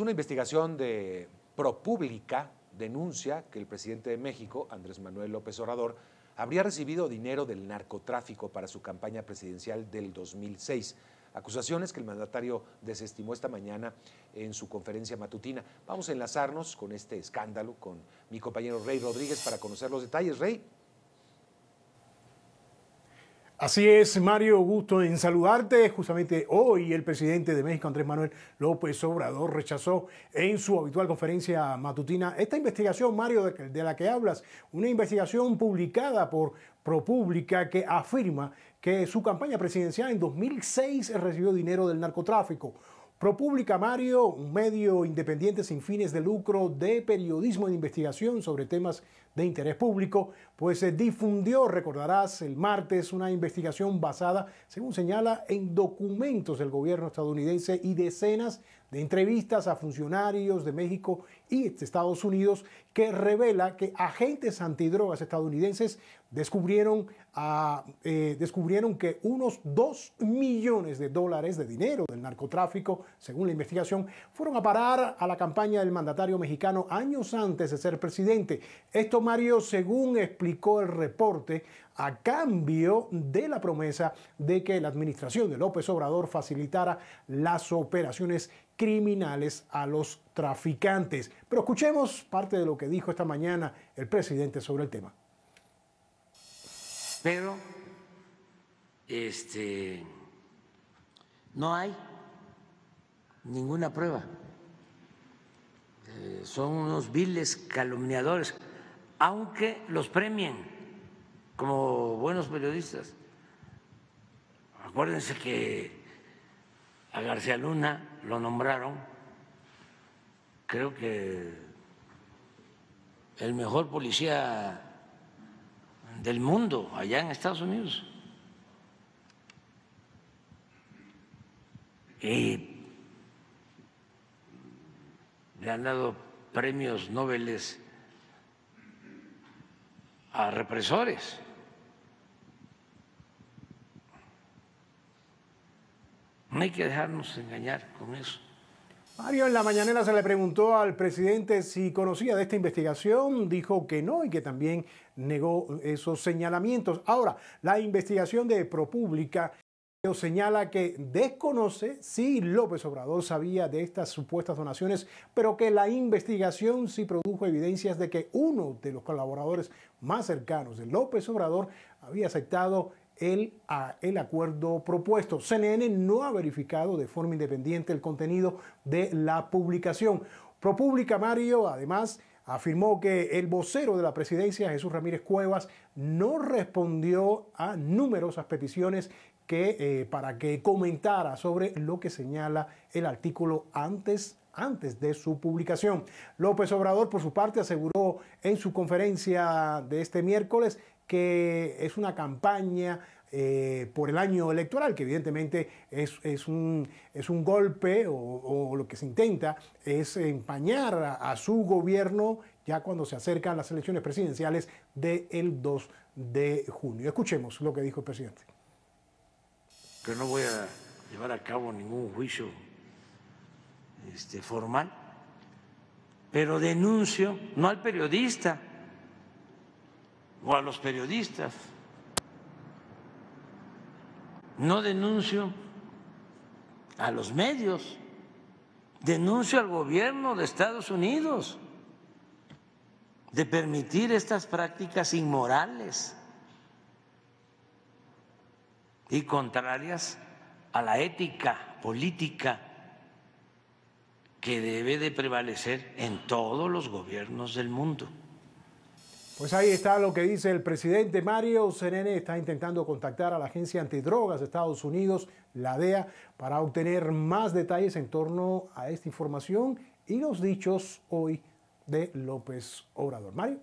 Una investigación de ProPública denuncia que el presidente de México, Andrés Manuel López Obrador, habría recibido dinero del narcotráfico para su campaña presidencial del 2006. Acusaciones que el mandatario desestimó esta mañana en su conferencia matutina. Vamos a enlazarnos con este escándalo con mi compañero Rey Rodríguez para conocer los detalles. Rey, Así es, Mario, gusto en saludarte. Justamente hoy el presidente de México, Andrés Manuel López Obrador, rechazó en su habitual conferencia matutina esta investigación, Mario, de la que hablas, una investigación publicada por ProPública que afirma que su campaña presidencial en 2006 recibió dinero del narcotráfico. ProPublica Mario, un medio independiente sin fines de lucro de periodismo de investigación sobre temas de interés público, pues se difundió, recordarás, el martes una investigación basada, según señala, en documentos del gobierno estadounidense y decenas de entrevistas a funcionarios de México y Estados Unidos que revela que agentes antidrogas estadounidenses descubrieron, ah, eh, descubrieron que unos 2 millones de dólares de dinero del narcotráfico, según la investigación, fueron a parar a la campaña del mandatario mexicano años antes de ser presidente. Esto, Mario, según explicó el reporte, a cambio de la promesa de que la administración de López Obrador facilitara las operaciones criminales a los traficantes. Pero escuchemos parte de lo que dijo esta mañana el presidente sobre el tema. Pero este no hay ninguna prueba. Eh, son unos viles calumniadores, aunque los premien como buenos periodistas. Acuérdense que a García Luna lo nombraron, creo que el mejor policía del mundo allá en Estados Unidos. Y le han dado premios Nobel a represores. No hay que dejarnos engañar con eso. Mario, en la mañanera se le preguntó al presidente si conocía de esta investigación, dijo que no y que también negó esos señalamientos. Ahora, la investigación de ProPública señala que desconoce si López Obrador sabía de estas supuestas donaciones, pero que la investigación sí produjo evidencias de que uno de los colaboradores más cercanos de López Obrador había aceptado el, acuerdo propuesto. CNN no ha verificado de forma independiente el contenido de la publicación. ProPublica Mario, además, afirmó que el vocero de la presidencia, Jesús Ramírez Cuevas, no respondió a numerosas peticiones que, eh, para que comentara sobre lo que señala el artículo antes antes de su publicación. López Obrador, por su parte, aseguró en su conferencia de este miércoles que es una campaña eh, por el año electoral, que evidentemente es, un, es un, golpe o, lo que se intenta es empañar a, su gobierno ya cuando se acercan las elecciones presidenciales del 2 de junio. Escuchemos lo que dijo el presidente. que no voy a llevar a cabo ningún juicio este, formal, pero denuncio, no al periodista, o a los periodistas. No denuncio a los medios, denuncio al gobierno de Estados Unidos de permitir estas prácticas inmorales y contrarias a la ética política que debe de prevalecer en todos los gobiernos del mundo. Pues ahí está lo que dice el presidente Mario Serene. Está intentando contactar a la Agencia Antidrogas de Estados Unidos, la DEA, para obtener más detalles en torno a esta información y los dichos hoy de López Obrador. Mario.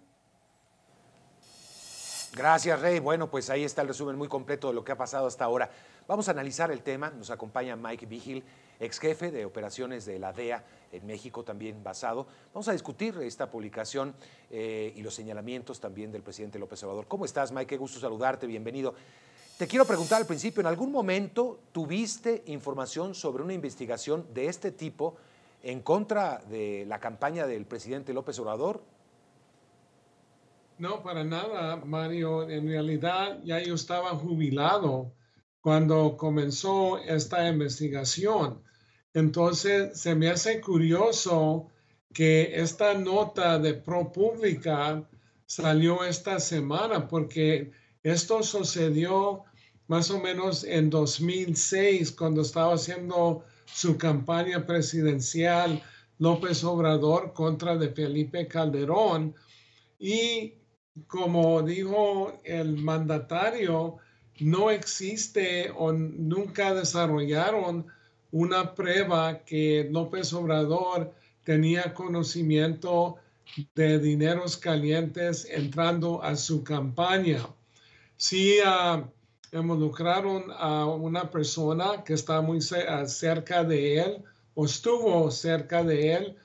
Gracias, Rey. Bueno, pues ahí está el resumen muy completo de lo que ha pasado hasta ahora. Vamos a analizar el tema. Nos acompaña Mike Vigil ex jefe de operaciones de la DEA en México, también basado. Vamos a discutir esta publicación eh, y los señalamientos también del presidente López Obrador. ¿Cómo estás, Mike? Qué gusto saludarte, bienvenido. Te quiero preguntar al principio, ¿en algún momento tuviste información sobre una investigación de este tipo en contra de la campaña del presidente López Obrador? No, para nada, Mario. En realidad ya yo estaba jubilado cuando comenzó esta investigación. Entonces, se me hace curioso que esta nota de ProPublica salió esta semana, porque esto sucedió más o menos en 2006, cuando estaba haciendo su campaña presidencial López Obrador contra de Felipe Calderón. Y como dijo el mandatario, no existe o nunca desarrollaron una prueba que López Obrador tenía conocimiento de dineros calientes entrando a su campaña. sí, ah, involucraron a una persona que está muy ah, cerca de él o estuvo cerca de él,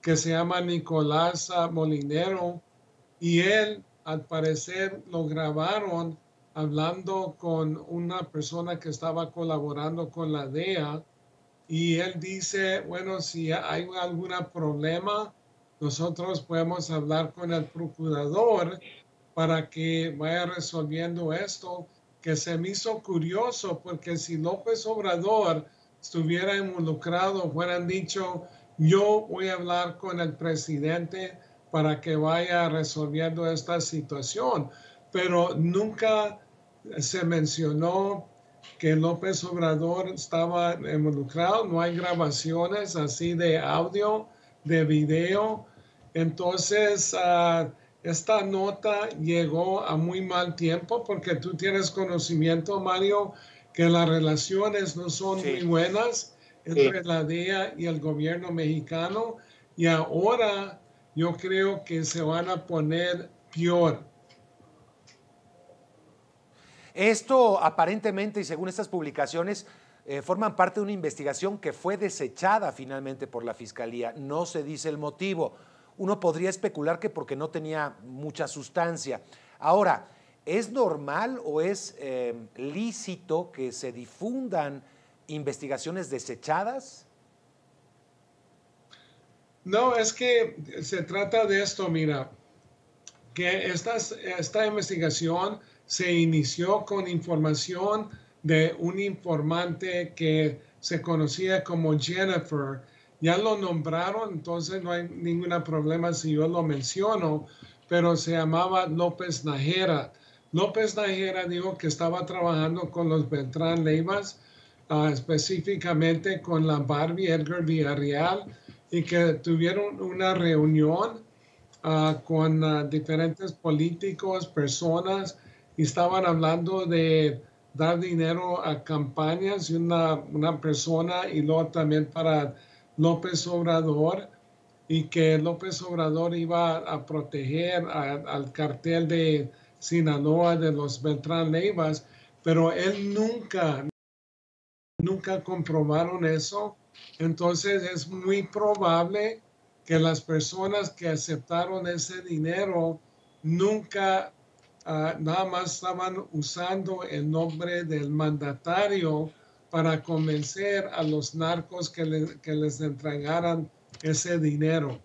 que se llama Nicolás ah, Molinero, y él al parecer lo grabaron hablando con una persona que estaba colaborando con la DEA y él dice, bueno, si hay algún problema, nosotros podemos hablar con el procurador para que vaya resolviendo esto, que se me hizo curioso, porque si López Obrador estuviera involucrado, hubieran dicho, yo voy a hablar con el presidente para que vaya resolviendo esta situación, pero nunca se mencionó que López Obrador estaba involucrado, no hay grabaciones así de audio, de video. Entonces, ah, esta nota llegó a muy mal tiempo porque tú tienes conocimiento, Mario, que las relaciones no son muy buenas entre la DEA y el gobierno mexicano y ahora yo creo que se van a poner peor. Esto aparentemente y según estas publicaciones eh, forman parte de una investigación que fue desechada finalmente por la Fiscalía. No se dice el motivo. Uno podría especular que porque no tenía mucha sustancia. Ahora, ¿es normal o es eh, lícito que se difundan investigaciones desechadas? No, es que se trata de esto, mira, que esta investigación se inició con información de un informante que se conocía como Jennifer. Ya lo nombraron, entonces no hay ningún problema si yo lo menciono, pero se llamaba López Najera. López Najera dijo que estaba trabajando con los Beltrán Leivas, ah, específicamente con la Barbie Edgar Villarreal, y que tuvieron una reunión ah, con ah, diferentes políticos, personas, estaban hablando de dar dinero a campañas y una, persona y luego también para López Obrador y que López Obrador iba a proteger al cartel de Sinaloa de los Beltrán Leivas, pero él nunca, nunca comprobaron eso. Entonces es muy probable que las personas que aceptaron ese dinero nunca Ah, nada más estaban usando el nombre del mandatario para convencer a los narcos que, les entregaran ese dinero.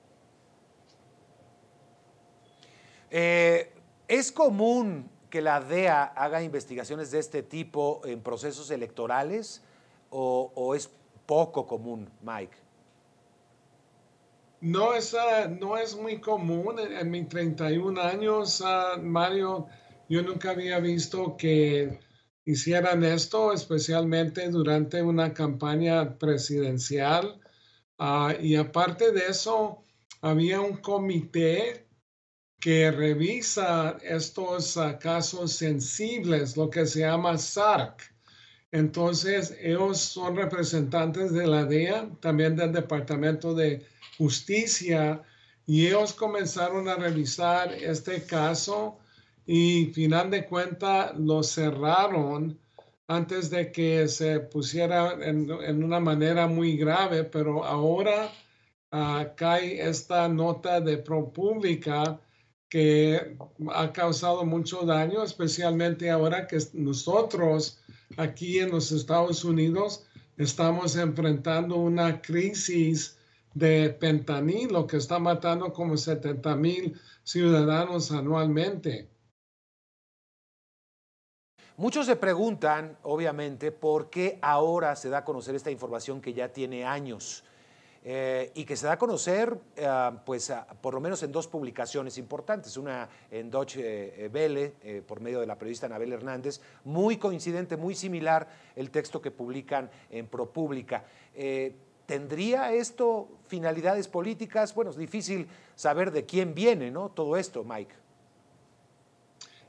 Eh, es común que la DEA haga investigaciones de este tipo en procesos electorales o es poco común, Mike? No es, no es muy común. En mis 31 años, ah, Mario, yo nunca había visto que hicieran esto, especialmente durante una campaña presidencial. Ah, y aparte de eso, había un comité que revisa estos ah, casos sensibles, lo que se llama SARC. Entonces, ellos son representantes de la DEA, también del Departamento de Justicia, y ellos comenzaron a revisar este caso y final de cuenta lo cerraron antes de que se pusiera en, una manera muy grave, pero ahora acá ah, cae esta nota de ProPública que ha causado mucho daño, especialmente ahora que nosotros aquí en los Estados Unidos estamos enfrentando una crisis de pentanilo que está matando como 70 mil ciudadanos anualmente. Muchos se preguntan, obviamente, por qué ahora se da a conocer esta información que ya tiene años. Eh, y que se da a conocer eh, pues, por lo menos en dos publicaciones importantes, una en Deutsche eh, Welle por medio de la periodista Anabel Hernández, muy coincidente, muy similar el texto que publican en ProPública. ¿Tendría esto finalidades políticas? Bueno, es difícil saber de quién viene ¿no? todo esto, Mike.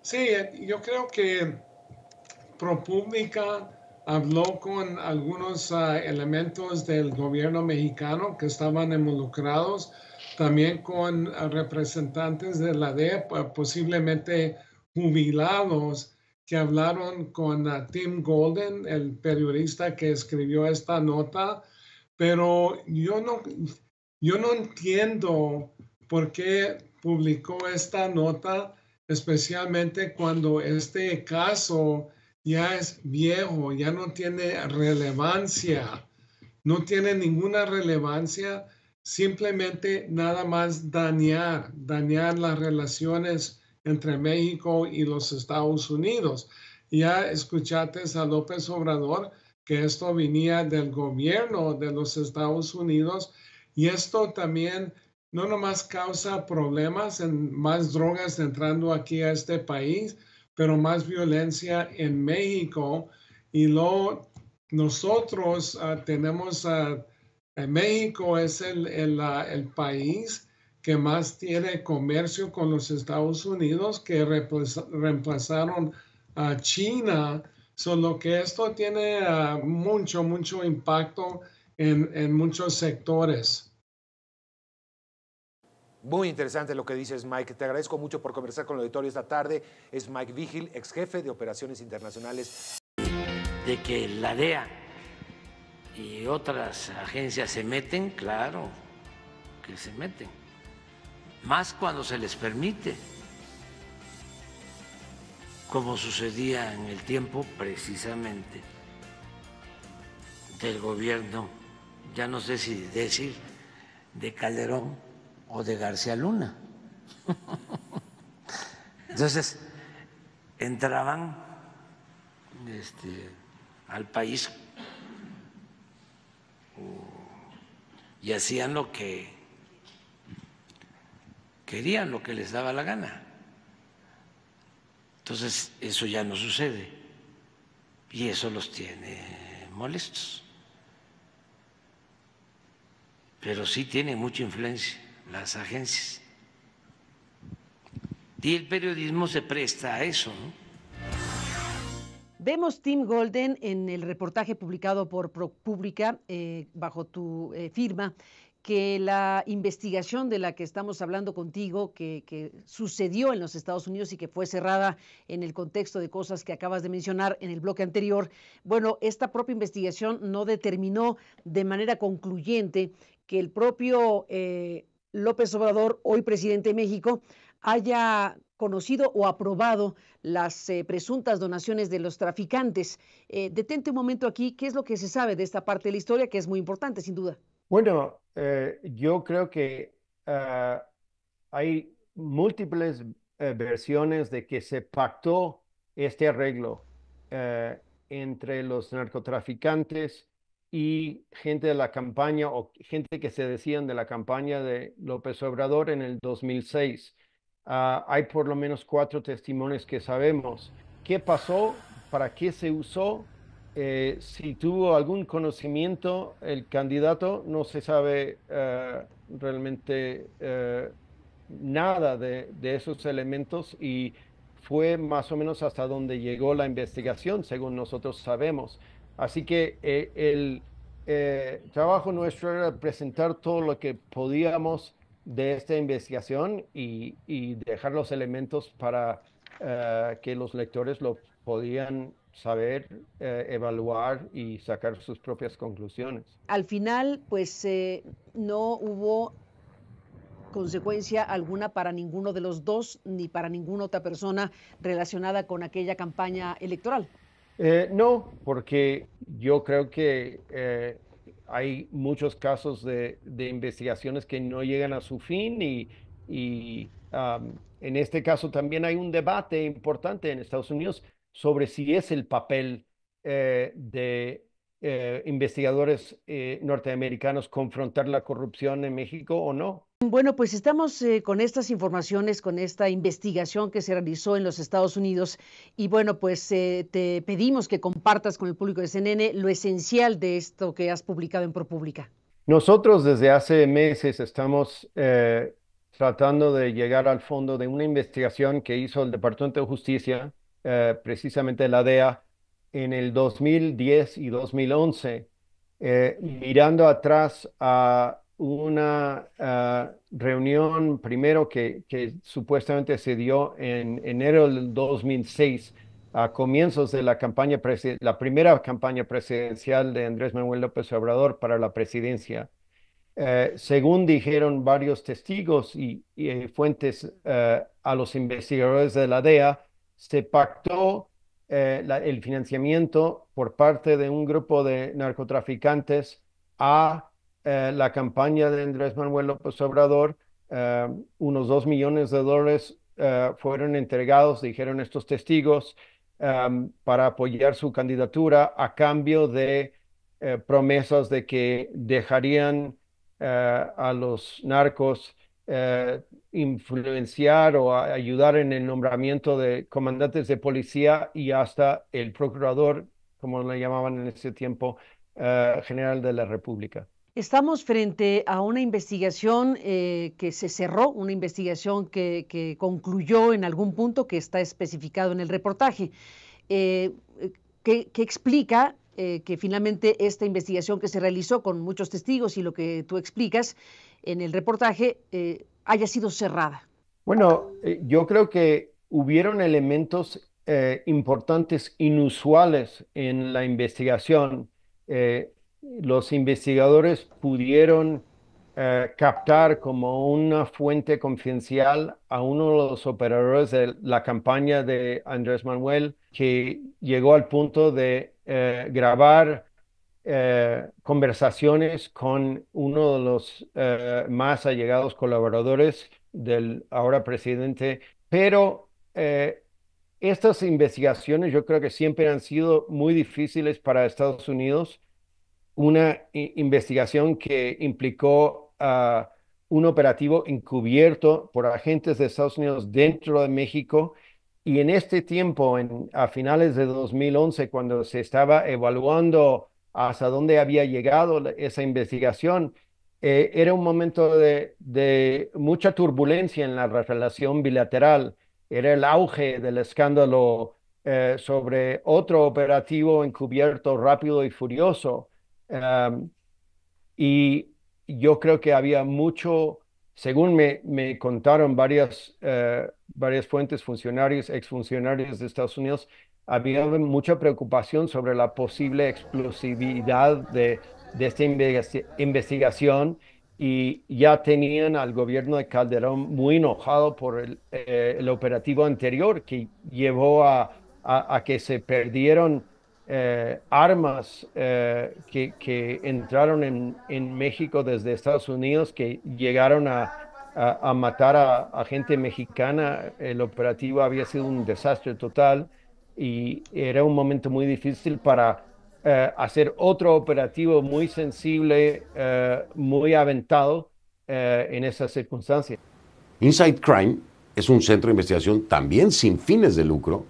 Sí, yo creo que ProPública habló con algunos ah, elementos del gobierno mexicano que estaban involucrados, también con ah, representantes de la DEA, ah, posiblemente jubilados, que hablaron con Tim Golden, el periodista que escribió esta nota, pero yo no, yo no entiendo por qué publicó esta nota, especialmente cuando este caso ya es viejo, ya no tiene relevancia, no tiene ninguna relevancia, simplemente nada más dañar, dañar las relaciones entre México y los Estados Unidos. Ya escuchaste a López Obrador que esto venía del gobierno de los Estados Unidos y esto también no nomás causa problemas en más drogas entrando aquí a este país, pero más violencia en México. Y luego nosotros ah, tenemos, a ah, eh, México es el, ah, el, país que más tiene comercio con los Estados Unidos, que reemplazaron a China. Solo que esto tiene mucho, mucho impacto en, en muchos sectores. Muy interesante lo que dices, Mike. Te agradezco mucho por conversar con el auditorio esta tarde. Es Mike Vigil, ex jefe de operaciones internacionales. De que la DEA y otras agencias se meten, claro, que se meten. Más cuando se les permite, como sucedía en el tiempo precisamente del gobierno, ya no sé si decir, de Calderón o de García Luna. Entonces, entraban este, al país uh, y hacían lo que querían, lo que les daba la gana. Entonces, eso ya no sucede y eso los tiene molestos. Pero sí tiene mucha influencia las agencias. Y el periodismo se presta a eso, ¿no? Vemos Tim Golden en el reportaje publicado por ProPublica eh, bajo tu eh, firma que la investigación de la que estamos hablando contigo, que, sucedió en los Estados Unidos y que fue cerrada en el contexto de cosas que acabas de mencionar en el bloque anterior, bueno, esta propia investigación no determinó de manera concluyente que el propio eh, López Obrador, hoy presidente de México, haya conocido o aprobado las eh, presuntas donaciones de los traficantes. Eh, detente un momento aquí, ¿qué es lo que se sabe de esta parte de la historia que es muy importante, sin duda? Bueno, eh, yo creo que ah, hay múltiples versiones de que se pactó este arreglo entre los narcotraficantes y gente de la campaña o gente que se decían de la campaña de López Obrador en el 2006. Ah, hay por lo menos cuatro testimonios que sabemos. ¿Qué pasó? ¿Para qué se usó? Eh, si tuvo algún conocimiento el candidato, no se sabe eh, realmente eh, nada de, de esos elementos y fue más o menos hasta donde llegó la investigación, según nosotros sabemos. Así que eh, el eh, trabajo nuestro era presentar todo lo que podíamos de esta investigación y, dejar los elementos para eh, que los lectores lo podían saber, evaluar y sacar sus propias conclusiones. Al final, pues no hubo consecuencia alguna para ninguno de los dos ni para ninguna otra persona relacionada con aquella campaña electoral. Eh, no, porque yo creo que eh, hay muchos casos de, investigaciones que no llegan a su fin y, en este caso también hay un debate importante en Estados Unidos sobre si es el papel eh, de investigadores norteamericanos confrontar la corrupción en México o no. Bueno, pues estamos eh, con estas informaciones, con esta investigación que se realizó en los Estados Unidos y bueno, pues eh, te pedimos que compartas con el público de CNN lo esencial de esto que has publicado en ProPública. Nosotros desde hace meses estamos eh, tratando de llegar al fondo de una investigación que hizo el Departamento de Justicia, precisamente la DEA, en el 2010 y 2011, mirando atrás a una ah, reunión primero que, que, supuestamente se dio en enero del 2006 a comienzos de la campaña la primera campaña presidencial de Andrés Manuel López Obrador para la presidencia. Eh, según dijeron varios testigos y, eh, fuentes eh, a los investigadores de la DEA, se pactó el financiamiento por parte de un grupo de narcotraficantes a eh, la campaña de Andrés Manuel López Obrador, eh, unos dos millones de dólares eh, fueron entregados, dijeron estos testigos, para apoyar su candidatura a cambio de promesas de que dejarían a los narcos influenciar o ayudar en el nombramiento de comandantes de policía y hasta el procurador, como le llamaban en ese tiempo, general de la República. Estamos frente a una investigación eh, que se cerró, una investigación que, concluyó en algún punto que está especificado en el reportaje, eh, ¿Qué que, explica eh, que finalmente esta investigación que se realizó con muchos testigos y lo que tú explicas en el reportaje haya sido cerrada. Bueno, yo creo que hubieron elementos importantes, inusuales en la investigación los investigadores pudieron eh, captar como una fuente confidencial a uno de los operadores de la campaña de Andrés Manuel, que llegó al punto de eh, grabar eh, conversaciones con uno de los más allegados colaboradores del ahora presidente, pero estas investigaciones yo creo que siempre han sido muy difíciles para Estados Unidos una eh, investigación que implicó un operativo encubierto por agentes de Estados Unidos dentro de México. Y en este tiempo, a finales de 2011, cuando se estaba evaluando hasta dónde había llegado esa investigación, eh, era un momento de, mucha turbulencia en la relación bilateral. Era el auge del escándalo eh, sobre otro operativo encubierto rápido y furioso y yo creo que había mucho, según me, me contaron varias, eh, varias fuentes, funcionarios, exfuncionarios de Estados Unidos, había mucha preocupación sobre la posible explosividad de, de esta investigación y ya tenían al gobierno de Calderón muy enojado por el, eh, el operativo anterior que llevó a, a, a, que se perdieron eh, armas eh, que, entraron en, México desde Estados Unidos, que llegaron a, matar a, gente mexicana. El operativo había sido un desastre total y era un momento muy difícil para eh, hacer otro operativo muy sensible, muy aventado en esas circunstancias. Inside Crime es un centro de investigación también sin fines de lucro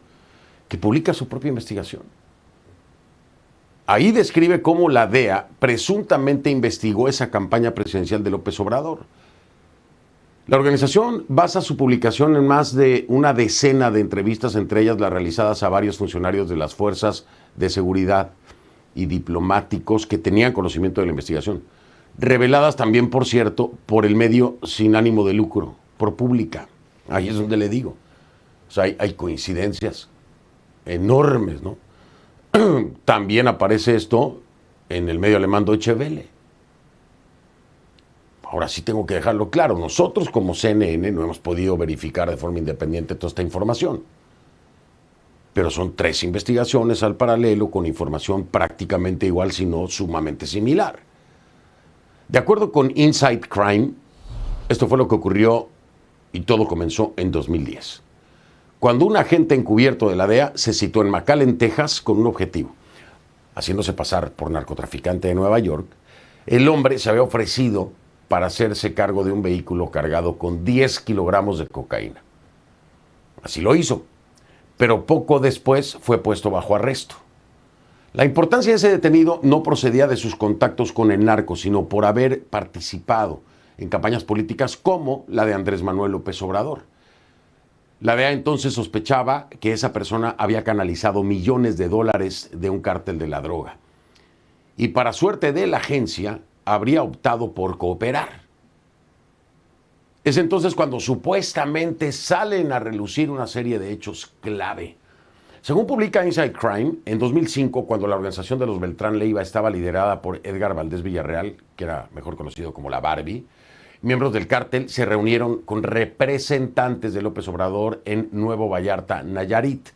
que publica su propia investigación. Ahí describe cómo la DEA presuntamente investigó esa campaña presidencial de López Obrador. La organización basa su publicación en más de una decena de entrevistas, entre ellas las realizadas a varios funcionarios de las fuerzas de seguridad y diplomáticos que tenían conocimiento de la investigación, reveladas también, por cierto, por el medio sin ánimo de lucro, por pública. Ahí es donde le digo. O sea, hay, hay coincidencias enormes, ¿no? También aparece esto en el medio alemán Deutsche Welle. Ahora sí tengo que dejarlo claro, nosotros como CNN no hemos podido verificar de forma independiente toda esta información. Pero son tres investigaciones al paralelo con información prácticamente igual, sino sumamente similar. De acuerdo con Inside Crime, esto fue lo que ocurrió y todo comenzó en 2010 cuando un agente encubierto de la DEA se situó en en Texas, con un objetivo. Haciéndose pasar por narcotraficante de Nueva York, el hombre se había ofrecido para hacerse cargo de un vehículo cargado con 10 kilogramos de cocaína. Así lo hizo, pero poco después fue puesto bajo arresto. La importancia de ese detenido no procedía de sus contactos con el narco, sino por haber participado en campañas políticas como la de Andrés Manuel López Obrador. La DEA entonces sospechaba que esa persona había canalizado millones de dólares de un cártel de la droga. Y para suerte de la agencia, habría optado por cooperar. Es entonces cuando supuestamente salen a relucir una serie de hechos clave. Según publica Inside Crime, en 2005, cuando la organización de los Beltrán Leiva estaba liderada por Edgar Valdés Villarreal, que era mejor conocido como la Barbie, miembros del cártel se reunieron con representantes de López Obrador en Nuevo Vallarta, Nayarit.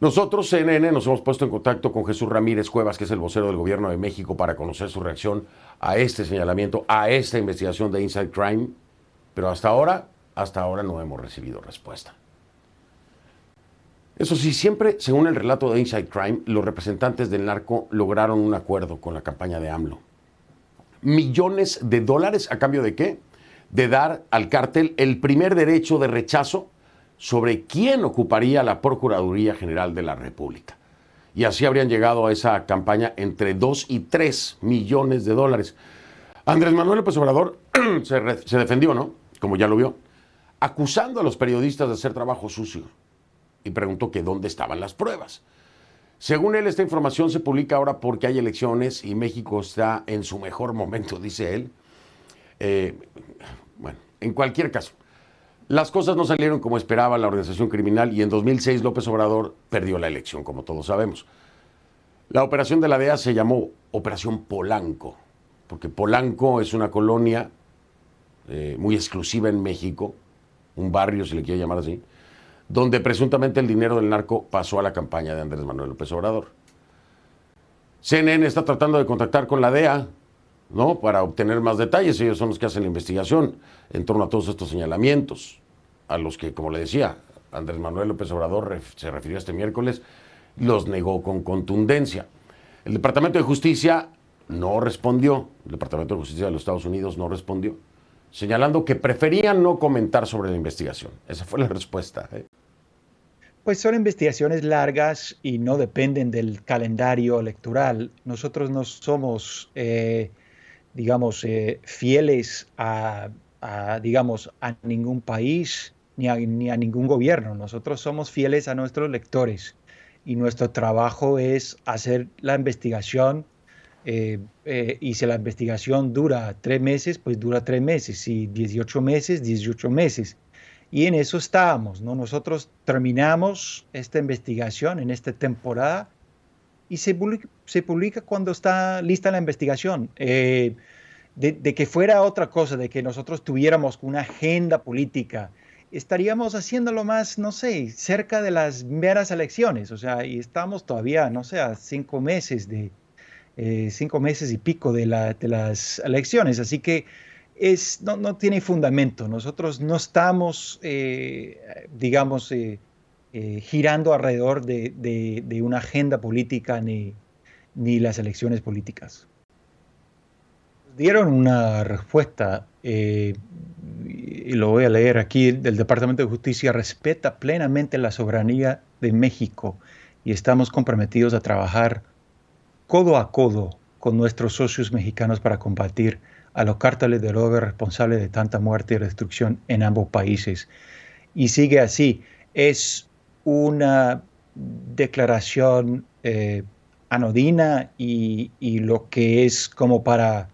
Nosotros, CNN, nos hemos puesto en contacto con Jesús Ramírez Cuevas, que es el vocero del Gobierno de México, para conocer su reacción a este señalamiento, a esta investigación de Inside Crime, pero hasta ahora, hasta ahora no hemos recibido respuesta. Eso sí, siempre, según el relato de Inside Crime, los representantes del narco lograron un acuerdo con la campaña de AMLO millones de dólares a cambio de qué? De dar al cártel el primer derecho de rechazo sobre quién ocuparía la Procuraduría General de la República. Y así habrían llegado a esa campaña entre 2 y 3 millones de dólares. Andrés Manuel López Obrador se, defendió, ¿no? Como ya lo vio, acusando a los periodistas de hacer trabajo sucio. Y preguntó que dónde estaban las pruebas. Según él, esta información se publica ahora porque hay elecciones y México está en su mejor momento, dice él. Eh, bueno, en cualquier caso, las cosas no salieron como esperaba la organización criminal y en 2006 López Obrador perdió la elección, como todos sabemos. La operación de la DEA se llamó Operación Polanco, porque Polanco es una colonia eh, muy exclusiva en México, un barrio, si le quiere llamar así, donde presuntamente el dinero del narco pasó a la campaña de Andrés Manuel López Obrador. CNN está tratando de contactar con la DEA, ¿no? Para obtener más detalles. Ellos son los que hacen la investigación en torno a todos estos señalamientos, a los que, como le decía, Andrés Manuel López Obrador se refirió este miércoles, los negó con contundencia. El Departamento de Justicia no respondió, el Departamento de Justicia de los Estados Unidos no respondió, señalando que preferían no comentar sobre la investigación. Esa fue la respuesta. ¿eh? Pues son investigaciones largas y no dependen del calendario electoral. Nosotros no somos, eh, digamos, eh, fieles a, digamos, a ningún país ni a, ningún gobierno. Nosotros somos fieles a nuestros lectores y nuestro trabajo es hacer la investigación eh, y si la investigación dura tres meses, pues dura tres meses, si 18 meses, 18 meses. Y en eso estábamos, ¿no? Nosotros terminamos esta investigación en esta temporada y se publica, se publica cuando está lista la investigación. Eh, de, que fuera otra cosa, de que nosotros tuviéramos una agenda política, estaríamos haciéndolo más, no sé, cerca de las meras elecciones, o sea, y estamos todavía, no sé, a cinco meses de, eh, cinco meses y pico de, de las elecciones, así que no, tiene fundamento. Nosotros no estamos, eh, digamos, eh, eh, girando alrededor de, una agenda política ni, ni las elecciones políticas. Dieron una respuesta, y lo voy a leer aquí, del Departamento de Justicia, respeta plenamente la soberanía de México y estamos comprometidos a trabajar codo a codo con nuestros socios mexicanos para combatir a los cárteles de lobe responsables de tanta muerte y destrucción en ambos países. Y sigue así. Es una declaración eh, anodina y, lo que es como para,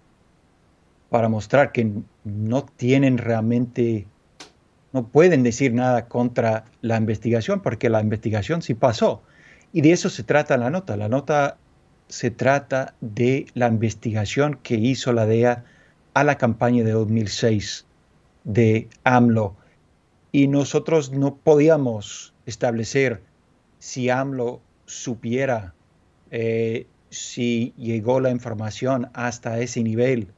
para mostrar que no tienen realmente, no pueden decir nada contra la investigación porque la investigación sí pasó. Y de eso se trata la nota. La nota se trata de la investigación que hizo la DEA a la campaña de 2006 de AMLO y nosotros no podíamos establecer si AMLO supiera eh, si llegó la información hasta ese nivel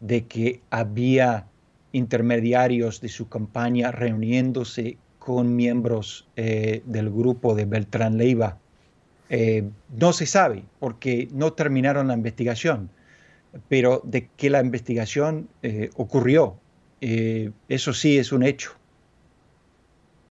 de que había intermediarios de su campaña reuniéndose con miembros eh, del grupo de Beltrán Leiva. Eh, no se sabe porque no terminaron la investigación pero de que la investigación eh, ocurrió, eh, eso sí es un hecho.